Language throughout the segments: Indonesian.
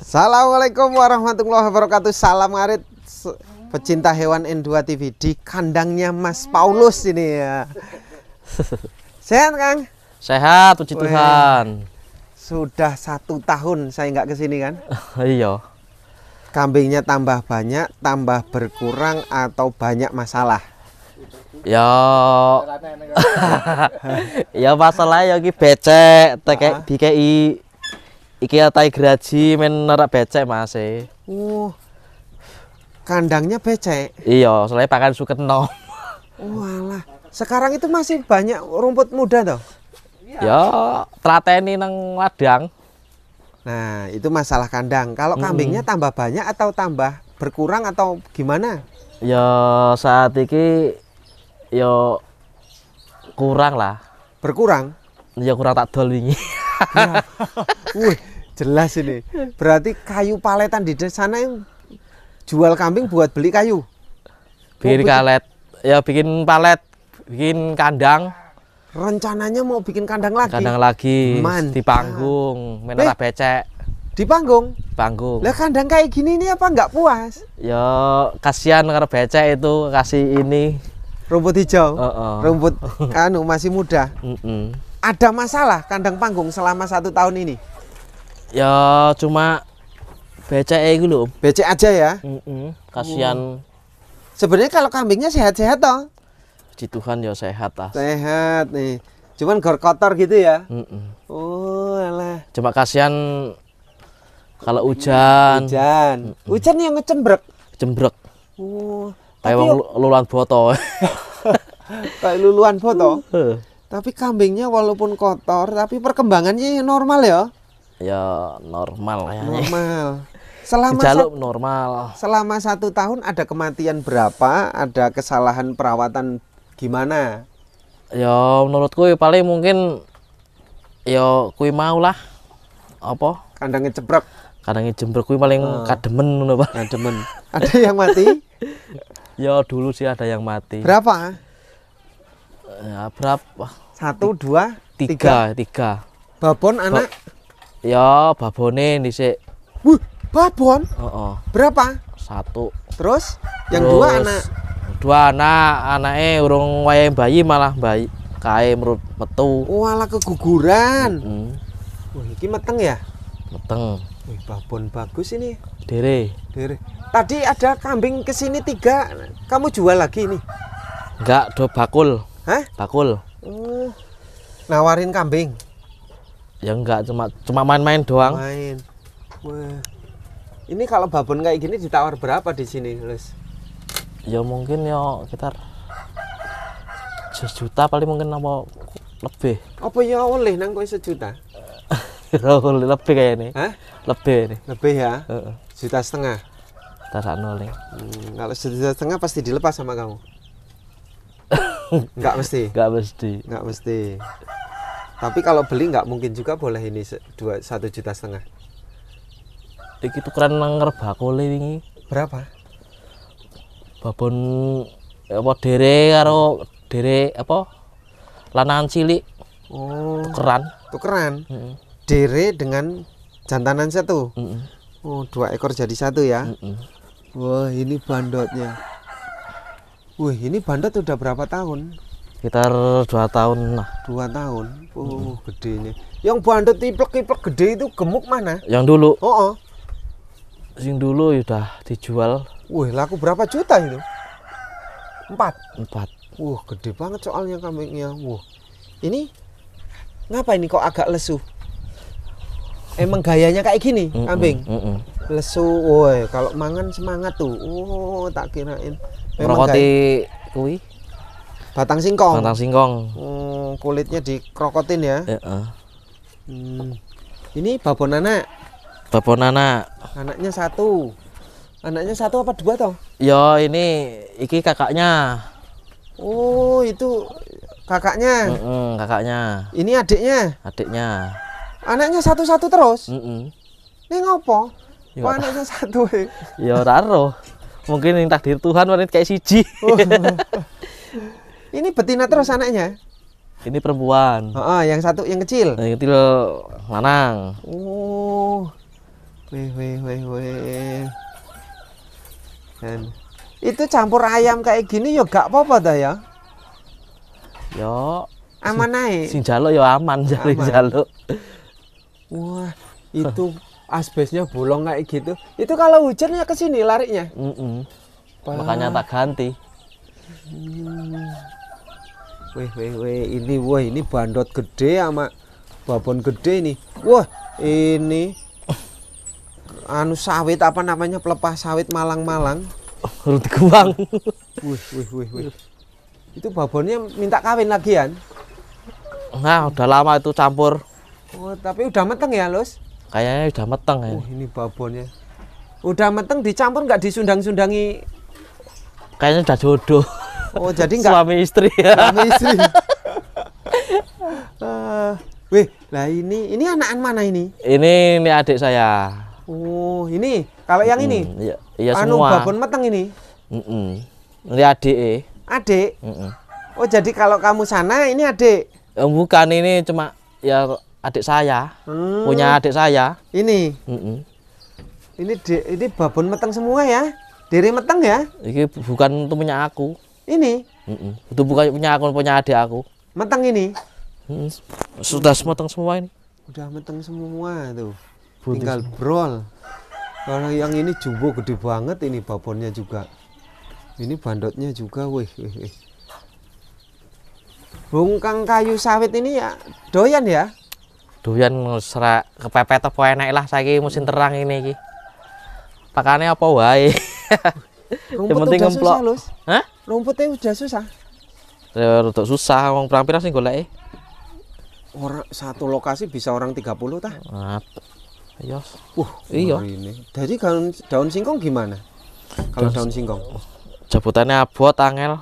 Assalamualaikum warahmatullahi wabarakatuh. Salam arit pecinta hewan N2 TV di kandangnya Mas Paulus ini ya. Sehat Kang? Sehat puji Tuhan. Sudah satu tahun saya nggak kesini kan? iya. Kambingnya tambah banyak, tambah berkurang atau banyak masalah? Ya. ya masalah ya ki becek, tekek ah. dikei iki tai geraji men nerak becek mas eh. uh kandangnya becek iya soalnya pakan suket no. walah oh, sekarang itu masih banyak rumput muda toh ya trateni nang ladang nah itu masalah kandang kalau kambingnya hmm. tambah banyak atau tambah berkurang atau gimana ya saat ini ya kurang lah berkurang ya kurang tak dol ya. Wih, jelas ini. Berarti kayu paletan di sana yang jual kambing buat beli kayu. Bikin kalet, ya bikin palet, bikin kandang. Rencananya mau bikin kandang lagi. Kandang lagi Mantap. di panggung, menara eh, becek. Di panggung. panggung. Lah kandang kayak gini ini apa nggak puas? Ya kasihan karena becek itu kasih ini rumput hijau. Uh -uh. Rumput anu masih muda. Uh -uh ada masalah kandang panggung selama satu tahun ini? Ya cuma becek itu loh. Becek aja ya? Mm -mm, kasihan. Uh. Sebenarnya kalau kambingnya sehat-sehat toh? Di Tuhan ya sehat lah. Sehat nih. Cuman gor kotor gitu ya? Mm -mm. Oh alah. Cuma kasihan kalau hujan. Hujan. Mm -mm. Hujan yang ngecembrek? Cembrek. Oh. Kayak luluan foto. Kayak luluan foto. Tapi kambingnya walaupun kotor, tapi perkembangannya normal ya? Ya normal ya. Normal. Selama Jaluk normal. Selama satu tahun ada kematian berapa? Ada kesalahan perawatan gimana? Ya menurutku paling mungkin ya kui mau lah apa kandangnya jebrek kandangnya jembrek kui paling oh. kademen ngono Pak kademen nah, ada yang mati ya dulu sih ada yang mati berapa ya berapa satu, dua, tiga. Tiga, tiga. Babon anak? Ba ya, babone dhisik. Wuh, babon? oh oh Berapa? Satu. Terus yang Terus, dua anak? Dua anak, anak eh urung wayang bayi malah bayi kae merut metu. wala oh, keguguran. Mm -hmm. Wah, ini meteng ya? Meteng. Wih, babon bagus ini. Dere. Dere. Tadi ada kambing kesini tiga, kamu jual lagi ini? Enggak, do bakul. Hah? Bakul nawarin kambing ya enggak cuma cuma main-main doang main Wah. ini kalau babon kayak gini ditawar berapa di sini Les? ya mungkin ya kita sejuta paling mungkin apa lebih apa ya oleh nang kowe sejuta ya, lebih kayak ini Hah? lebih ini lebih ya uh -uh. juta setengah tak nol ya hmm, kalau sejuta setengah pasti dilepas sama kamu Nggak mesti. Nggak mesti. Nggak mesti. Tapi kalau beli nggak mungkin juga boleh ini dua satu juta setengah. Iki tukeran nangker bakul ini. Berapa? Babon ya, apa dere karo dere apa lanangan cilik. Oh. Tukeran. Tukeran. Dere dengan jantanan satu. Oh, dua ekor jadi satu ya. Wah, ini bandotnya. Wah ini bandot udah berapa tahun? sekitar dua tahun lah dua tahun oh hmm. gede ini yang bandet tiplek tiplek gede itu gemuk mana yang dulu oh, oh. sing dulu sudah dijual wih laku berapa juta itu empat empat wah gede banget soalnya kambingnya wah ini ngapa ini kok agak lesu emang gayanya kayak gini mm -mm, kambing mm -mm. lesu woi kalau mangan semangat tuh oh tak kirain merokoti kui Batang singkong. Batang singkong. Hmm, kulitnya dikrokotin ya. E -e. Hmm. Ini babon anak. Babon anak. Anaknya satu. Anaknya satu apa dua toh? Ya ini iki kakaknya. Oh itu kakaknya. Mm -mm, kakaknya. Ini adiknya. Adiknya. Anaknya satu-satu terus. Mm -mm. Ini ngopo? Oh, anaknya satu? Eh? ya raro. Mungkin ini takdir Tuhan wanita kayak siji. Oh. Ini betina terus anaknya? Ini perempuan. Oh, oh yang satu yang kecil. Yang kecil lanang. Oh. Weh weh weh weh. Dan itu campur ayam kayak gini ya gak apa-apa dah ya? Yo. Aman ae. Sing jalo ya aman jare jalo. Wah, itu asbesnya bolong kayak gitu. Itu kalau hujannya ke sini larinya. Mm -mm. Makanya tak ganti. Hmm. Weh weh weh ini wah ini bandot gede sama babon gede ini. Wah, ini anu sawit apa namanya pelepah sawit malang-malang. Harus dikembang. Wih wih wih wih. Itu babonnya minta kawin lagi lagian. Nah, udah lama itu campur. Oh, tapi udah mateng ya, Los? Kayaknya udah mateng ya. ini babonnya. Udah mateng dicampur nggak disundang-sundangi? Kayaknya udah jodoh. Oh jadi nggak suami istri ya. Suami istri. uh, weh, lah ini ini anakan mana ini? Ini ini adik saya. Oh ini kalau yang hmm, ini? Iya, iya anu semua. babon mateng ini? Mm -mm. Ini adik. Eh. Adik. Mm -mm. Oh jadi kalau kamu sana ini adik? Oh, bukan ini cuma ya adik saya hmm. punya adik saya ini mm -mm. ini di, ini babon meteng semua ya diri meteng ya ini bukan untuk punya aku ini. Mm-mm. Itu bukan punya aku, punya adik aku. Matang ini. Mm, sudah matang semua ini. Sudah matang semua tuh. Buntis. Tinggal brol. Kalau yang ini jumbo gede banget ini babonnya juga. Ini bandotnya juga, wih, wih, wih. Bungkang kayu sawit ini ya doyan ya? Doyan serak kepepet apa enak lah saiki musim terang ini iki. Pakane apa wae. Rumput yang penting ngemplok. Hah? Rumputnya udah susah. Ya susah wong pirang-pirang sing goleke. Orang satu lokasi bisa orang 30 tah. Iya. Uh, iya. Jadi daun, daun singkong gimana? Kalau daun, singkong. Jabutannya abot angel.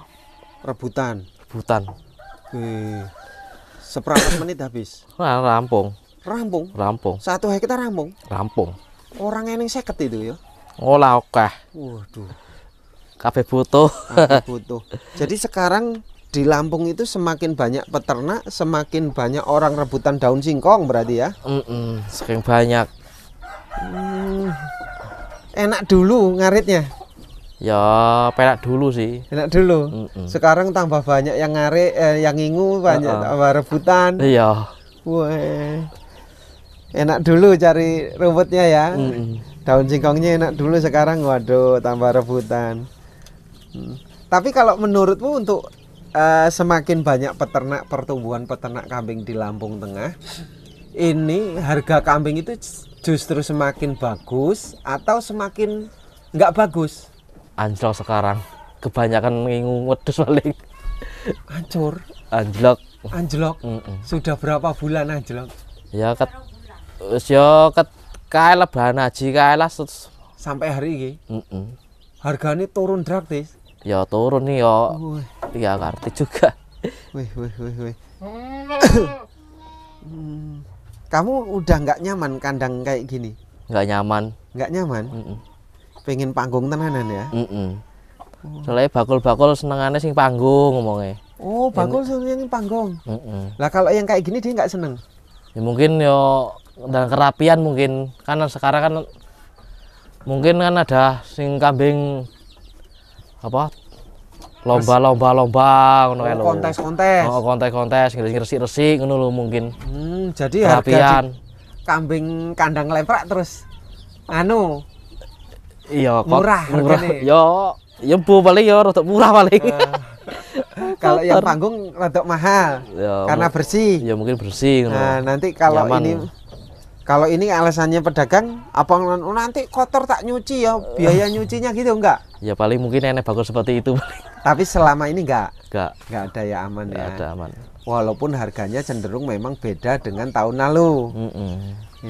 Rebutan. Rebutan. Oke. Eh, Seperempat menit habis. Nah, rampung. Rampung. Rampung. Satu hektar rampung. Rampung. Orang yang seket itu ya. Olah oh, okah. Waduh. Kafe butuh. Kafe butuh. Jadi sekarang di Lampung itu semakin banyak peternak, semakin banyak orang rebutan daun singkong berarti ya? Mm -mm, semakin banyak. Hmm, enak dulu ngaritnya. Ya, enak dulu sih. Enak dulu. Mm -mm. Sekarang tambah banyak yang ngarit, eh, yang ingu banyak uh -uh. tambah rebutan. Iya. Wah, enak dulu cari rumputnya ya. Mm -mm. Daun singkongnya enak dulu sekarang, waduh, tambah rebutan. Tapi kalau menurutmu untuk uh, semakin banyak peternak pertumbuhan peternak kambing di Lampung Tengah, ini harga kambing itu justru semakin bagus atau semakin nggak bagus? Anjlok sekarang, kebanyakan ngungut paling. Hancur. Anjlok. Anjlok. Mm -mm. Sudah berapa bulan anjlok? Ya ket, ya ket kae lebaran haji kae lah sampai hari ini. Mm -mm. Harganya turun drastis ya turun nih ya iya ngerti juga wih wih wih wih hmm. kamu udah nggak nyaman kandang kayak gini nggak nyaman nggak nyaman mm -mm. pengen panggung tenanan ya mm -mm. Oh. soalnya bakul-bakul senengannya sing panggung ngomongnya oh bakul seneng yang panggung mm -mm. lah kalau yang kayak gini dia nggak seneng ya mungkin yo dan kerapian mungkin karena sekarang kan mungkin kan ada sing kambing apa lomba lomba lomba ngono oh, kontes kontes oh kontes kontes ngresik resik ngono lo mungkin hmm, jadi Terapian. harga kambing kandang leprak terus anu iya murah murah yo yo bu paling yo untuk murah paling kalau yang panggung rada mahal ya, karena bersih ya mungkin bersih nah nanti kalau Nyaman. ini kalau ini alasannya pedagang apa nanti kotor tak nyuci ya biaya nyucinya gitu enggak ya paling mungkin enak bagus seperti itu paling tapi selama ini enggak? Enggak. Enggak ada ya aman gak ya. ada aman. Walaupun harganya cenderung memang beda dengan tahun lalu. Mm -mm.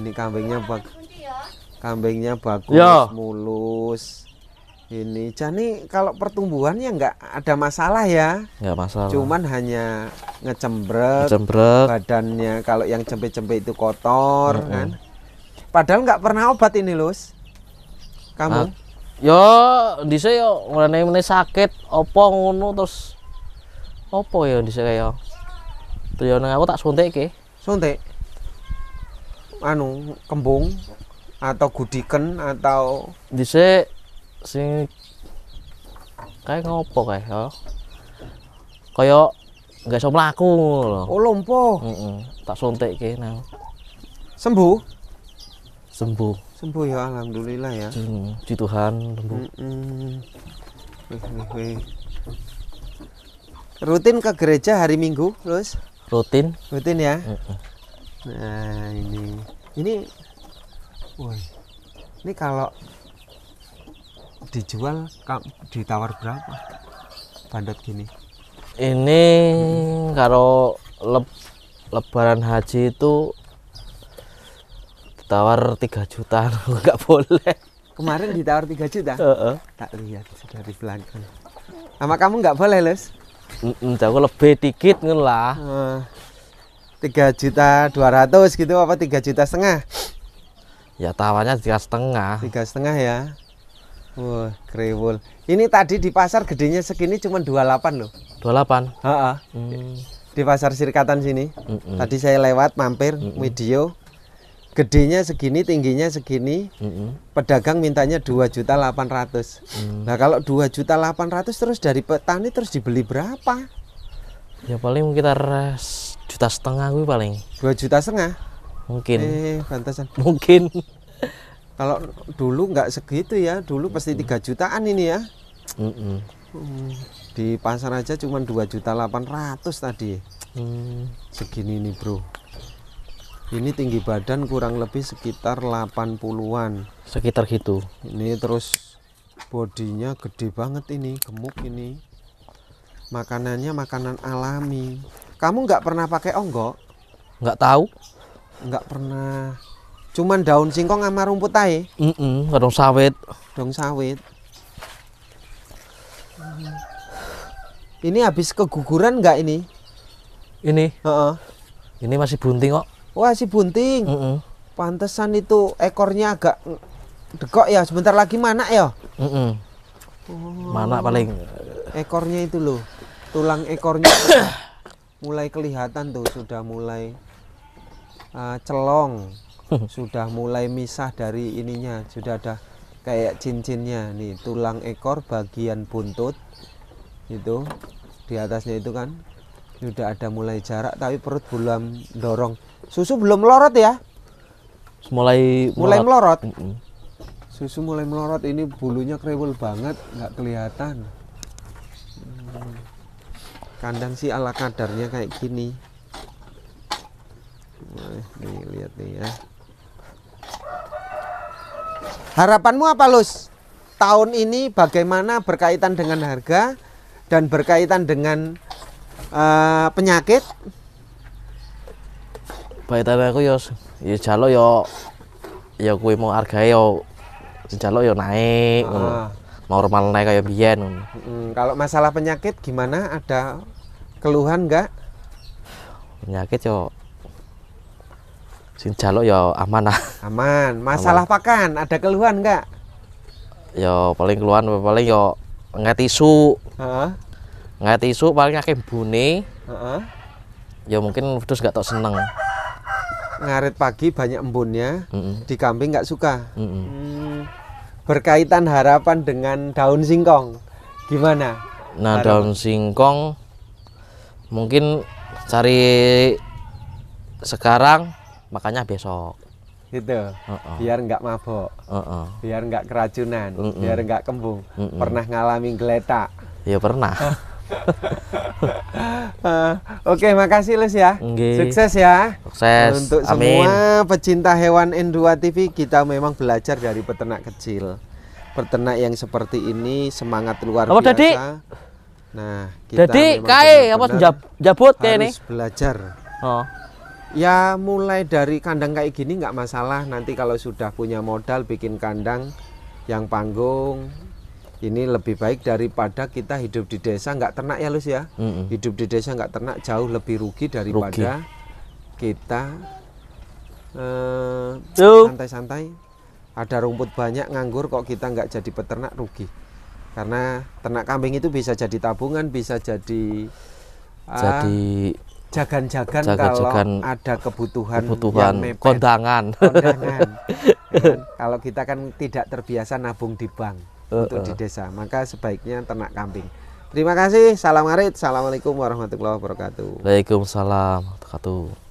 Ini kambingnya bag ya? kambingnya bagus Yo. mulus. Ini Jani kalau pertumbuhannya enggak ada masalah ya. Nggak masalah. Cuman hanya ngecembrek. Ngecembrek. Badannya kalau yang cempe-cempe itu kotor mm -mm. kan. Padahal enggak pernah obat ini, Lus. Kamu? Nah, yo di sini yo mana sakit apa ngono terus apa ya di kaya yo tuh yo aku tak suntik ke suntik anu kembung atau gudiken atau di sini sing kayak ngopo kayak kaya kayak nggak sama oh lompo mm tak suntik ke nah sembuh sembuh sembuh ya alhamdulillah ya puji Tuhan sembuh mm -mm. Wih, wih, wih. rutin ke gereja hari Minggu terus rutin rutin ya mm -mm. nah ini ini woy. ini kalau dijual ditawar berapa bandot gini ini hmm. kalau leb, lebaran haji itu ditawar 3 juta nggak boleh kemarin ditawar 3 juta uh -uh. tak lihat dari belakang sama kamu nggak boleh les jauh lebih dikit kan lah tiga uh, juta 200 gitu apa 3 juta setengah ya tawarnya tiga setengah tiga setengah ya Wah, krewul. Ini tadi di pasar gedenya segini cuma 28 loh. 28? Heeh. Hmm. Di pasar Sirikatan sini. Mm -mm. Tadi saya lewat mampir mm -mm. video gedenya segini, tingginya segini, mm -hmm. pedagang mintanya dua juta delapan ratus. Mm. Nah kalau dua juta delapan ratus terus dari petani terus dibeli berapa? Ya paling kita sekitar juta setengah gue paling. Dua juta setengah? Mungkin. Eh, pantasan. Mungkin. kalau dulu nggak segitu ya, dulu mm -hmm. pasti tiga jutaan ini ya. Mm -hmm. Di pasar aja cuma dua juta delapan ratus tadi. Mm. Segini nih bro ini tinggi badan kurang lebih sekitar 80-an sekitar gitu ini terus bodinya gede banget ini gemuk ini makanannya makanan alami kamu nggak pernah pakai onggok nggak tahu nggak pernah cuman daun singkong sama rumput tai mm -mm, daun sawit daun sawit ini habis keguguran nggak ini ini uh -uh. ini masih bunting kok wah si bunting mm pantesan itu ekornya agak dekok ya sebentar lagi mana ya mm oh. mana paling ekornya itu loh tulang ekornya mulai kelihatan tuh sudah mulai uh, celong sudah mulai misah dari ininya sudah ada kayak cincinnya nih tulang ekor bagian buntut itu di atasnya itu kan sudah ada mulai jarak tapi perut belum dorong Susu belum melorot ya? Mulai melorot. mulai melorot. Mm -mm. Susu mulai melorot ini bulunya krebel banget, nggak kelihatan. Hmm. Kandang sih ala kadarnya kayak gini. Nah, nih lihat nih ya. Harapanmu apa, Lus? Tahun ini bagaimana berkaitan dengan harga dan berkaitan dengan uh, penyakit? baik baitane aku yo yo jalo yo yo kuwi mau harga yo jalo yo naik ah. normal naik kayak biyen hmm, kalau masalah penyakit gimana ada keluhan nggak penyakit yo sing jalo yo aman lah aman masalah aman. pakan ada keluhan nggak yo paling keluhan paling yo nggak tisu uh nggak tisu paling akeh bune uh -huh. ya mungkin terus gak tau seneng ngarit pagi banyak embunnya, mm di kambing nggak suka. Mm Berkaitan harapan dengan daun singkong, gimana? Nah harapan? daun singkong mungkin cari sekarang makanya besok gitu uh -uh. biar nggak mabok uh -uh. biar nggak keracunan uh -uh. biar nggak kembung uh -uh. pernah ngalami geletak ya pernah uh, Oke, okay, makasih Les ya. Okay. Sukses ya. Sukses. Untuk Amin. semua pecinta hewan N2 TV, kita memang belajar dari peternak kecil. Peternak yang seperti ini semangat luar Apa biasa. Dadi? Nah, kita Jadi kae apa jabut kayak ini? belajar. Oh. Ya mulai dari kandang kayak gini nggak masalah. Nanti kalau sudah punya modal bikin kandang yang panggung ini lebih baik daripada kita hidup di desa nggak ternak ya Lus ya mm-hmm. hidup di desa nggak ternak jauh lebih rugi daripada rugi. kita santai eh, santai-santai ada rumput banyak nganggur kok kita nggak jadi peternak rugi karena ternak kambing itu bisa jadi tabungan bisa jadi ah, jadi ah, jagan-jagan kalau ada kebutuhan, kebutuhan yang mepet. kondangan. kondangan. Ya kan? Kalau kita kan tidak terbiasa nabung di bank untuk di desa. Maka sebaiknya ternak kambing. Terima kasih. Salam ngarit. Assalamualaikum warahmatullahi wabarakatuh. Waalaikumsalam wabarakatuh.